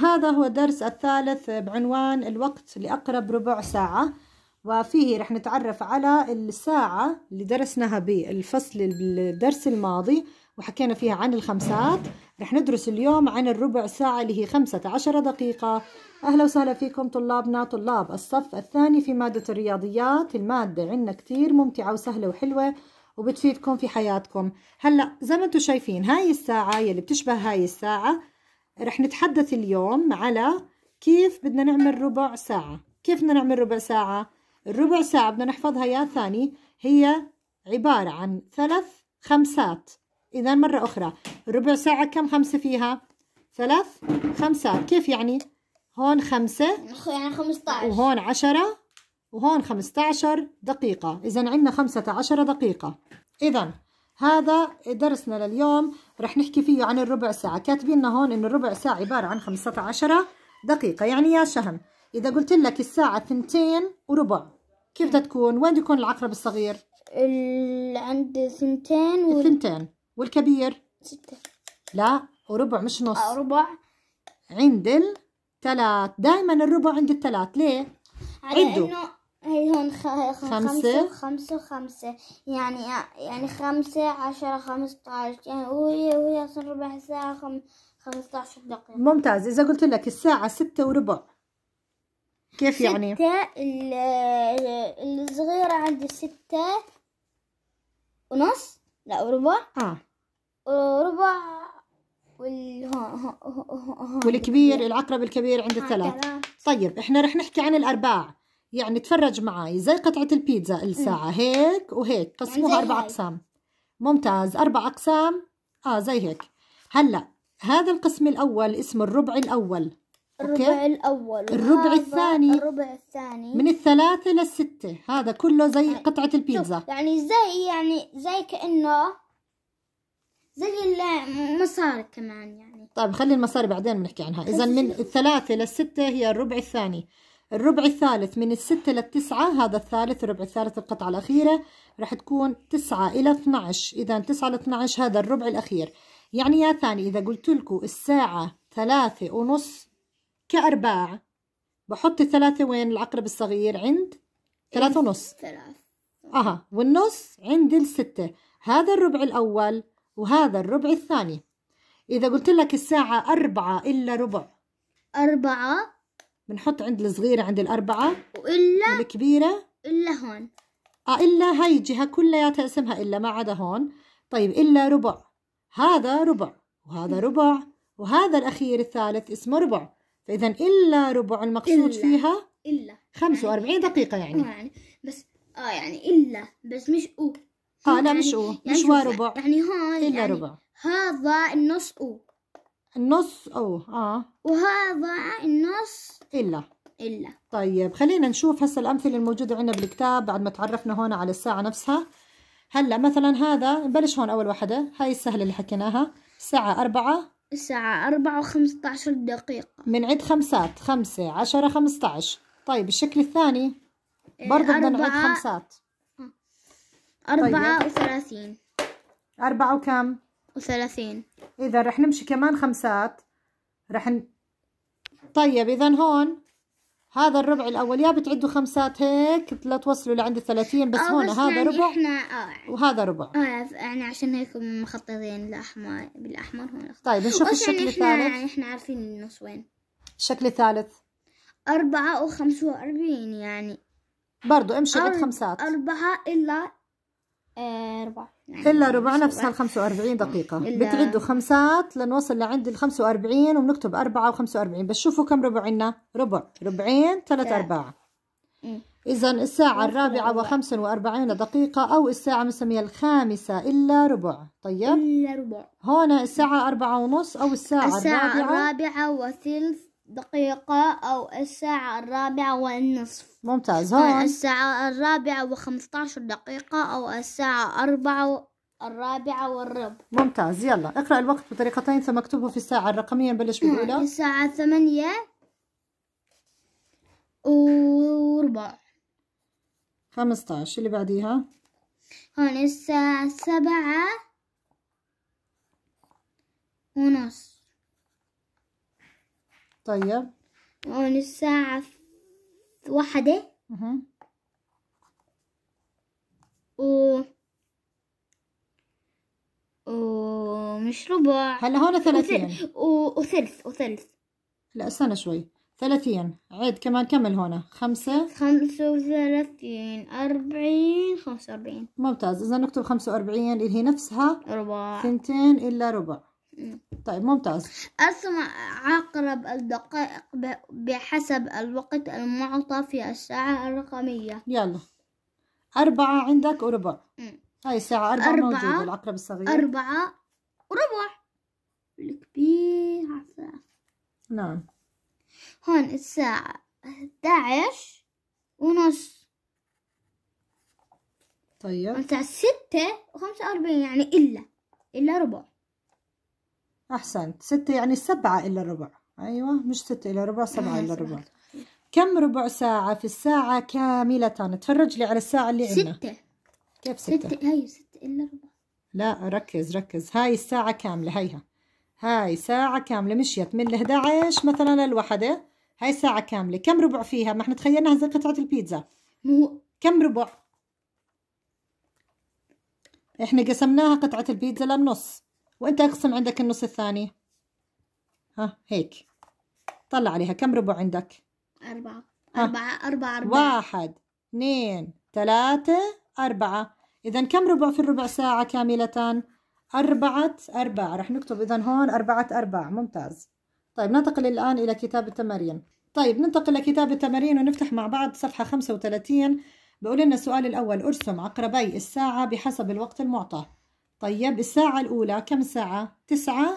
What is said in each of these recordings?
هذا هو الدرس الثالث بعنوان الوقت لأقرب ربع ساعة وفيه رح نتعرف على الساعة اللي درسناها بالفصل الدرس الماضي وحكينا فيها عن الخمسات رح ندرس اليوم عن الربع ساعة اللي هي خمسة عشر دقيقة أهلا وسهلا فيكم طلابنا طلاب الصف الثاني في مادة الرياضيات المادة عنا كتير ممتعة وسهلة وحلوة وبتفيدكم في حياتكم هلأ زي ما انتم شايفين هاي الساعة يلي بتشبه هاي الساعة رح نتحدث اليوم على كيف بدنا نعمل ربع ساعة كيف بدنا نعمل ربع ساعة الربع ساعة بدنا نحفظها يا ثاني هي عبارة عن ثلاث خمسات إذا مرة أخرى ربع ساعة كم خمسة فيها ثلاث خمسات كيف يعني هون خمسة يعني عشر وهون عشرة وهون عشر دقيقة إذا عندنا خمسة عشر دقيقة إذا هذا درسنا لليوم رح نحكي فيه عن الربع ساعة كاتبين لنا هون إنه الربع ساعة عبارة عن 15 دقيقة يعني يا شهم إذا قلت لك الساعة ثنتين وربع كيف بدها تكون؟ وين يكون العقرب الصغير؟ ال عند ثنتين وال... الثنتين والكبير؟ ستة لا وربع مش نص آه، ربع عند الثلاث دائما الربع عند الثلاث ليه؟ عدوا إنه هي هون خمسة خمسة خمسة يعني يعني خمسة عشرة خمسة عشر يعني وهي وهي صار ربع ساعة خم... خمسة عشر دقيقة ممتاز إذا قلت لك الساعة ستة وربع كيف ستة يعني؟ ستة الصغيرة عندي ستة ونص لا وربع اه وربع والكبير العقرب الكبير عند ثلاث طيب احنا رح نحكي عن الأرباع يعني تفرج معي زي قطعة البيتزا الساعة هيك وهيك يعني قسموها أربع أقسام ممتاز أربع أقسام آه زي هيك هلأ هذا القسم الأول اسمه الربع الأول الربع الأول الربع الثاني الربع الثاني من الثلاثة للستة هذا كله زي يعني قطعة البيتزا يعني زي يعني زي كأنه زي المصاري كمان يعني طيب خلي المصاري بعدين بنحكي عنها إذا من الثلاثة للستة هي الربع الثاني الربع الثالث من الستة للتسعة هذا الثالث الربع الثالث القطعة الأخيرة راح تكون تسعة إلى 12 إذا تسعة إلى 12 هذا الربع الأخير يعني يا ثاني إذا قلت لكم الساعة ثلاثة ونص كأرباع بحط الثلاثة وين العقرب الصغير عند ثلاثة ونص أها والنص عند الستة هذا الربع الأول وهذا الربع الثاني إذا قلت لك الساعة أربعة إلا ربع أربعة بنحط عند الصغيرة عند الأربعة وإلا والكبيرة إلا هون آه إلا هاي الجهة كلياتها اسمها إلا ما عدا هون طيب إلا ربع هذا ربع وهذا ربع وهذا الأخير الثالث اسمه ربع فإذا إلا ربع المقصود إلا فيها إلا 45 يعني دقيقة يعني يعني بس آه يعني إلا بس مش أو آه لا يعني, يعني مش أو مش يعني ربع يعني هون إلا يعني ربع هذا النص أو النص او اه وهذا النص الا الا طيب خلينا نشوف هسه الامثله الموجوده عندنا بالكتاب بعد ما تعرفنا هون على الساعه نفسها هلا مثلا هذا نبلش هون اول وحده هاي السهله اللي حكيناها الساعه 4 الساعه 4 و15 دقيقه من خمسات 5 10 15 طيب الشكل الثاني إيه، برضه بدنا نعد خمسات 34 4 طيب. وكم وثلاثين إذا رح نمشي كمان خمسات رح ن... طيب إذا هون هذا الربع الأول يا بتعدوا خمسات هيك لتوصلوا لعند الثلاثين بس آه، هون بس هذا يعني ربع احنا آه. وهذا ربع اه يعني عشان هيك مخططين الأحمر بالأحمر هون طيب نشوف يعني الشكل يعني الثالث يعني احنا عارفين النص وين الشكل الثالث أربعة وخمسة وأربعين يعني برضو امشي عد خمسات أربعة إلا أربعة آه، يعني إلا ربعنا في 45 دقيقة بتعدوا خمسات لنوصل لعند ال 45 وبنكتب 4 و45 بس شوفوا كم ربع عنا ربع ربعين ثلاث أرباع إذا الساعة الرابعة و 45 دقيقة أو الساعة بنسميها الخامسة إلا ربع طيب إلا ربع هون الساعة أربعة ونص أو الساعة الرابعة الساعة الرابعة وثلث دقيقة أو الساعة الرابعة والنصف ممتاز هون الساعة الرابعة وخمسة عشر دقيقة أو الساعة أربعة و... الرابعة والربع ممتاز يلا اقرأ الوقت بطريقتين ثم اكتبه في الساعة الرقمية نبلش بالأولى نعم، الساعة ثمانية وربع خمسة عشر اللي بعديها هون الساعة سبعة ونص طيب من الساعة واحدة اها و ومش ربع هلا هون ثلاثين و... وثلث وثلث لا استنى شوي ثلاثين عيد كمان كمل هون خمسة خمسة وثلاثين أربعين خمسة وأربعين ممتاز إذا نكتب خمسة وأربعين اللي هي نفسها ربع ثنتين إلا ربع طيب ممتاز أسمع عقرب الدقائق بحسب الوقت المعطى في الساعة الرقمية يلا أربعة عندك وربع هاي الساعة أربعة, أربعة موجودة العقرب الصغير أربعة وربع الكبير نعم هون الساعة 11 ونص طيب الساعة ستة وخمسة وأربعين يعني إلا إلا ربع أحسنت ستة يعني سبعة إلا ربع أيوة مش ستة إلا ربع سبعة إلا ربع كم ربع ساعة في الساعة كاملة تفرج لي على الساعة اللي عندنا ستة كيف ستة؟ ستة هاي ستة إلا ربع لا ركز ركز هاي الساعة كاملة هيها هاي ساعة كاملة مشيت من ال 11 مثلا للوحدة هاي ساعة كاملة كم ربع فيها؟ ما احنا تخيلناها زي قطعة البيتزا مو كم ربع؟ احنا قسمناها قطعة البيتزا للنص وانت اقسم عندك النص الثاني ها هيك طلع عليها كم ربع عندك أربعة أربعة أربعة أربعة واحد اثنين ثلاثة أربعة إذا كم ربع في الربع ساعة كاملة أربعة أرباع رح نكتب إذا هون أربعة أرباع ممتاز طيب ننتقل الآن إلى كتاب التمارين طيب ننتقل لكتاب التمارين ونفتح مع بعض صفحة 35 بقول لنا السؤال الأول أرسم عقربي الساعة بحسب الوقت المعطى طيب الساعة الأولى كم ساعة؟ تسعة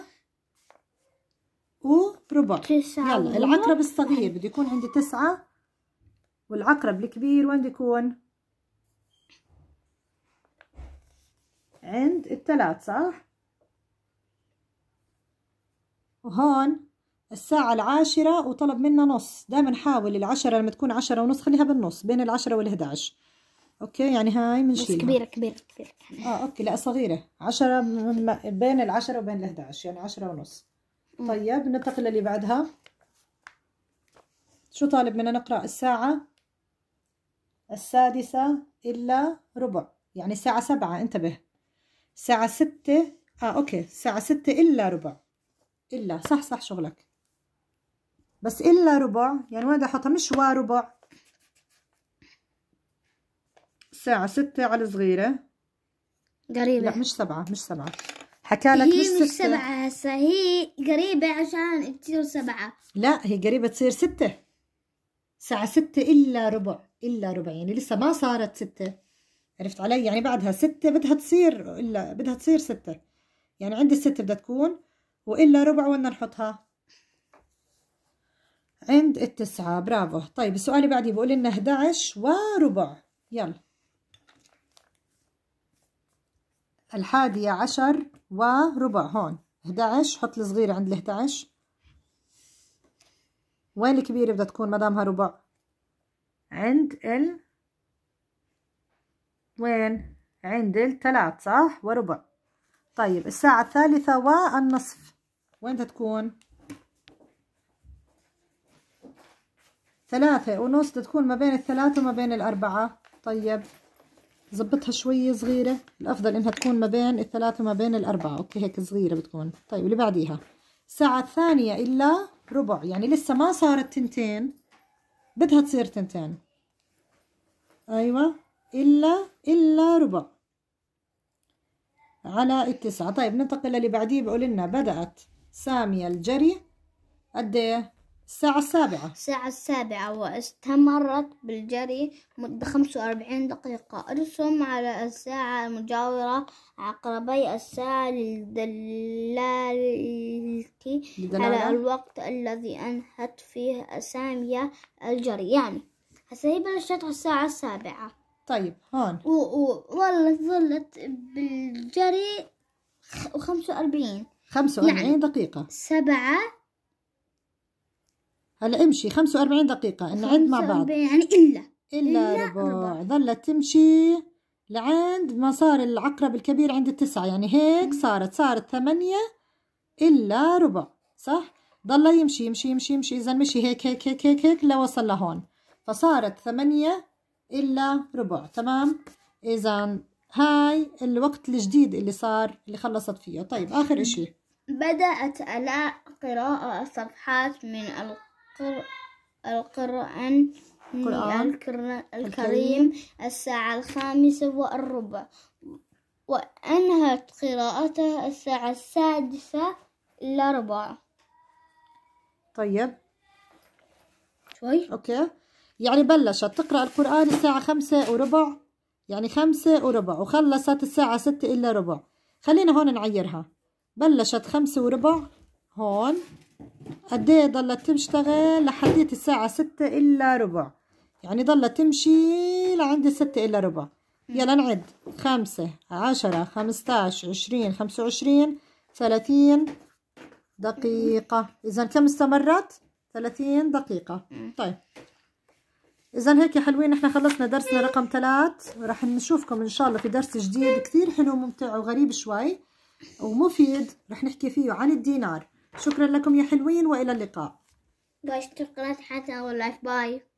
وربع تسعة يلا العقرب الصغير بده يكون عندي تسعة والعقرب الكبير وين يكون؟ عند الثلاث صح؟ وهون الساعة العاشرة وطلب منا نص دائما حاول العشرة لما تكون عشرة ونص خليها بالنص بين العشرة والهداش اوكي يعني هاي بنشيلها بس كبيره كبيره كبيره يعني. اه اوكي لا صغيره 10 بين ال 10 وبين ال 11 يعني 10 ونص طيب ننتقل للي بعدها شو طالب منا نقرا الساعه السادسه الا ربع يعني الساعه 7 انتبه الساعه 6 اه اوكي الساعه 6 الا ربع الا صح صح شغلك بس الا ربع يعني وين بدي احطها مش وربع الساعة ستة على صغيرة قريبة لا مش سبعة مش سبعة حكى لك هي مش, مش ستة. سبعة هسه هي قريبة عشان تصير سبعة لا هي قريبة تصير ستة ساعة ستة إلا ربع إلا ربع يعني لسه ما صارت ستة عرفت علي يعني بعدها ستة بدها تصير إلا بدها تصير ستة يعني عند الستة بدها تكون وإلا ربع وين نحطها عند التسعة برافو طيب السؤال اللي بعدي بيقول لنا 11 وربع يلا الحادية عشر وربع هون 11 حط الصغيرة عند ال 11 وين الكبيرة بدها تكون مدامها ربع عند ال وين عند الثلاث صح وربع طيب الساعة الثالثة والنصف وين بدها تكون ثلاثة ونص تكون ما بين الثلاثة وما بين الأربعة طيب زبطها شوية صغيرة الأفضل إنها تكون ما بين الثلاثة وما بين الأربعة أوكي هيك صغيرة بتكون طيب اللي بعديها ساعة ثانية إلا ربع يعني لسه ما صارت تنتين بدها تصير تنتين أيوة إلا إلا ربع على التسعة طيب ننتقل للي بعديه بقول لنا بدأت سامية الجري قد إيه الساعة السابعة الساعة السابعة واستمرت بالجري مدة خمسة وأربعين دقيقة ارسم على الساعة المجاورة عقربي الساعة لدلالتي على الوقت الذي أنهت فيه أسامي الجري يعني هسه هي بلشت على الساعة السابعة طيب هون والله ظلت بالجري وخمسة وأربعين خمسة وأربعين نعم. دقيقة سبعة هلا امشي 45 دقيقة نعد مع بعض يعني إلا إلا, إلا ربع. ربع ظلت تمشي لعند ما صار العقرب الكبير عند التسعة يعني هيك صارت صارت ثمانية إلا ربع صح؟ ضل يمشي يمشي يمشي يمشي إذا مشي هيك هيك هيك هيك هيك لوصل لهون فصارت ثمانية إلا ربع تمام؟ إذا هاي الوقت الجديد اللي صار اللي خلصت فيه طيب آخر إشي بدأت ألاء قراءة صفحات من القرآن القر... القرآن القرآن الكريم الساعة الخامسة والربع وأنهت قراءته الساعة السادسة إلا ربع طيب شوي أوكي يعني بلشت تقرأ القرآن الساعة خمسة وربع يعني خمسة وربع وخلصت الساعة ستة إلا ربع خلينا هون نعيرها بلشت خمسة وربع هون قد ايه ضلت تشتغل لحديت الساعة ستة إلا ربع يعني ضلت تمشي لعند الستة إلا ربع يلا نعد خمسة عشرة خمستاش عشرين خمسة وعشرين ثلاثين دقيقة إذا كم استمرت؟ ثلاثين دقيقة طيب إذا هيك يا حلوين إحنا خلصنا درسنا رقم ثلاث وراح نشوفكم إن شاء الله في درس جديد كثير حلو وممتع وغريب شوي ومفيد راح نحكي فيه عن الدينار شكرا لكم يا حلوين والى اللقاء باي باي